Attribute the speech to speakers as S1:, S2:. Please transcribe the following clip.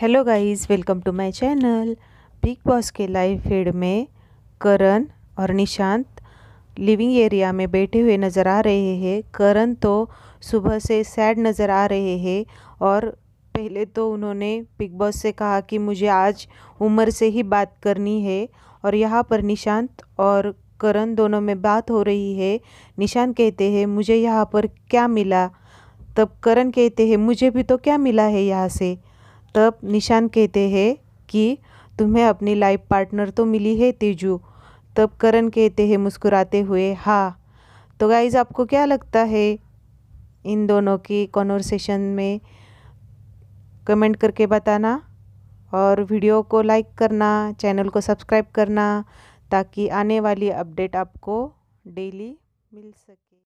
S1: hello guys welcome to my channel Bigg Boss के live feed में करण और निशांत लिविंग एरिया में बैठे हुए नज़र आ रहे हैं करण तो सुबह से सैड नज़र आ रहे हैं और पहले तो उन्होंने बिग बॉस से कहा कि मुझे आज उम्र से ही बात करनी है और यहाँ पर निशांत और करण दोनों में बात हो रही है निशांत कहते हैं मुझे यहाँ पर क्या मिला तब करण कहते हैं मुझे भी तो क्या मिला है यहाँ से तब निशान कहते हैं कि तुम्हें अपनी लाइफ पार्टनर तो मिली है तेजू तब करण कहते हैं मुस्कुराते हुए हाँ तो गाइज़ आपको क्या लगता है इन दोनों की कॉन्वर्सेशन में कमेंट करके बताना और वीडियो को लाइक करना चैनल को सब्सक्राइब करना ताकि आने वाली अपडेट आपको
S2: डेली मिल सके